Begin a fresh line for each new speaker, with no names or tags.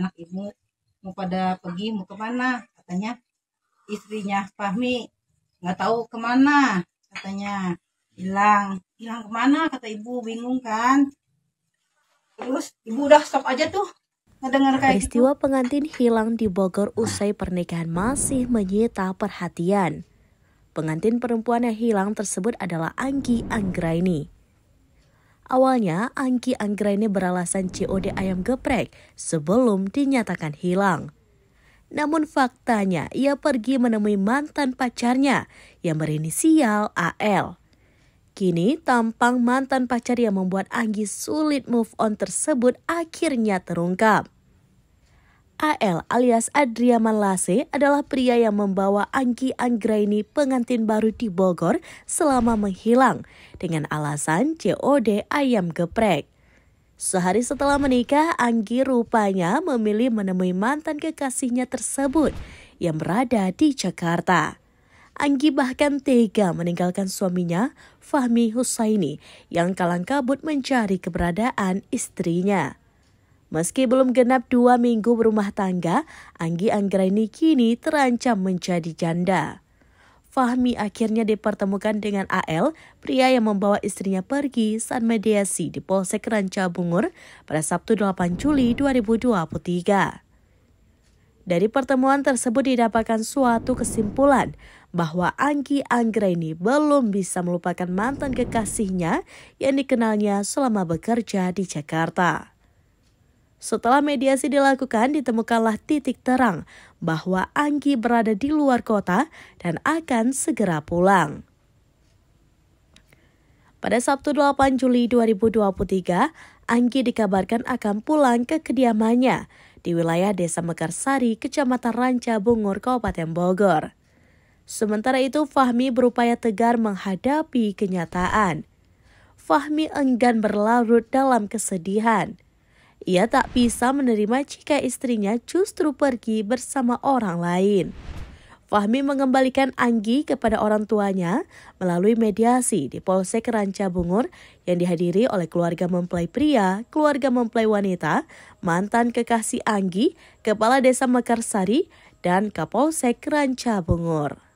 anak ibu mau pada pergi mau kemana katanya istrinya Fahmi nggak tahu kemana katanya hilang hilang kemana kata ibu bingung kan terus ibu udah stop aja tuh Ngedengar kayak gitu. Peristiwa gitu. pengantin hilang di Bogor usai pernikahan masih menyita perhatian. Pengantin perempuan yang hilang tersebut adalah Anggi Anggraini. Awalnya, Angki Anggraini beralasan COD ayam geprek sebelum dinyatakan hilang. Namun faktanya, ia pergi menemui mantan pacarnya yang berinisial AL. Kini, tampang mantan pacar yang membuat Anggi sulit move on tersebut akhirnya terungkap. AL alias Adriaman Lase adalah pria yang membawa Angki Anggraini pengantin baru di Bogor selama menghilang dengan alasan COD ayam geprek. Sehari setelah menikah, Anggi rupanya memilih menemui mantan kekasihnya tersebut yang berada di Jakarta. Anggi bahkan tega meninggalkan suaminya, Fahmi Husaini, yang kalang kabut mencari keberadaan istrinya. Meski belum genap dua minggu berumah tangga, Anggi Anggraini kini terancam menjadi janda. Fahmi akhirnya dipertemukan dengan AL, pria yang membawa istrinya pergi saat mediasi di Polsek Ranca Bungur pada Sabtu 8 Juli 2023. Dari pertemuan tersebut didapatkan suatu kesimpulan bahwa Anggi Anggraini belum bisa melupakan mantan kekasihnya yang dikenalnya selama bekerja di Jakarta. Setelah mediasi dilakukan, ditemukanlah titik terang bahwa Anggi berada di luar kota dan akan segera pulang. Pada Sabtu 8 Juli 2023, Anggi dikabarkan akan pulang ke kediamannya di wilayah Desa Mekarsari, Kecamatan Ranca Bungur, Kabupaten Bogor. Sementara itu, Fahmi berupaya tegar menghadapi kenyataan. Fahmi enggan berlarut dalam kesedihan ia tak bisa menerima jika istrinya justru pergi bersama orang lain. Fahmi mengembalikan Anggi kepada orang tuanya melalui mediasi di Polsek Ranca Bungur yang dihadiri oleh keluarga mempelai pria, keluarga mempelai wanita, mantan kekasih Anggi, Kepala Desa Mekarsari, dan Kapolsek Ranca Bungur.